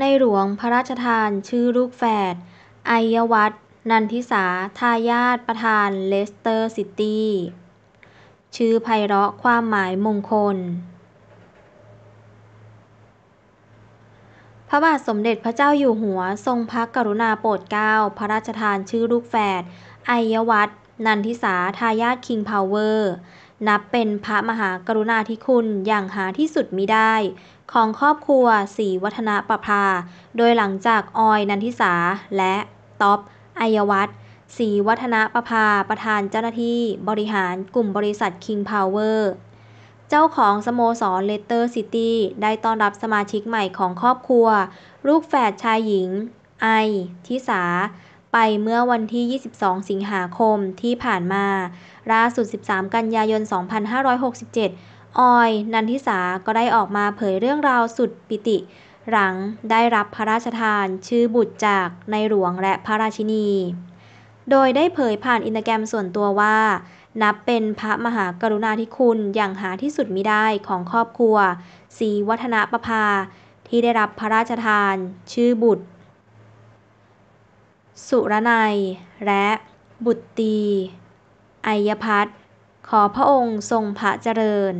ในหลวงพระราชทาน ชื่อลูกแฝดอยวัฒนันทิสาทายาทประธานเลสเตอร์ซิตี้ ชื่อไพเราะความหมายมงคล พระบาทสมเด็จพระเจ้าอยู่หัว ทรงพระกรุณาโปรดเกล้า พระราชทานชื่อลูกแฝดอยวัฒนนันทิสาทายาทคิงพาวเวอร์นับเป็นพระมหากรุณาธิคุณอย่างหาที่สุดมิได้ ของครอบครัวศรีวัฒนประภา โดยหลังจากออย นันทิสาและท็อปอายวัฒนศรีวัฒนประภา ประธานเจ้าหน้าที่บริหารกลุ่มบริษัท คิงพาวเวอร์ เจ้าของสโมสรเลสเตอร์ซิตี้ ได้ต้อนรับสมาชิกใหม่ของครอบครัว ลูกแฝดชายหญิง ไอทิสาไปเมื่อวันที่ 22 สิงหาคมที่ผ่านมาล่าสุด 13 กันยายน 2567 ออย นันทิสา ก็ได้ออกมาเผยเรื่องราวสุดปิติ หลังได้รับพระราชทาน ชื่อบุตรจาก ในหลวงและพระราชินี โดยได้เผยผ่านอินเตอร์แกรมส่วนตัวว่า นับเป็นพระมหากรุณาธิคุณอย่างหาที่สุดมิได้ของครอบครัวศรีวัฒนประภา ที่ได้รับพระราชทาน ชื่อบุตรสุรนัย และบุตรีอัยพัฒน์ขอพระองค์ทรงพระเจริญ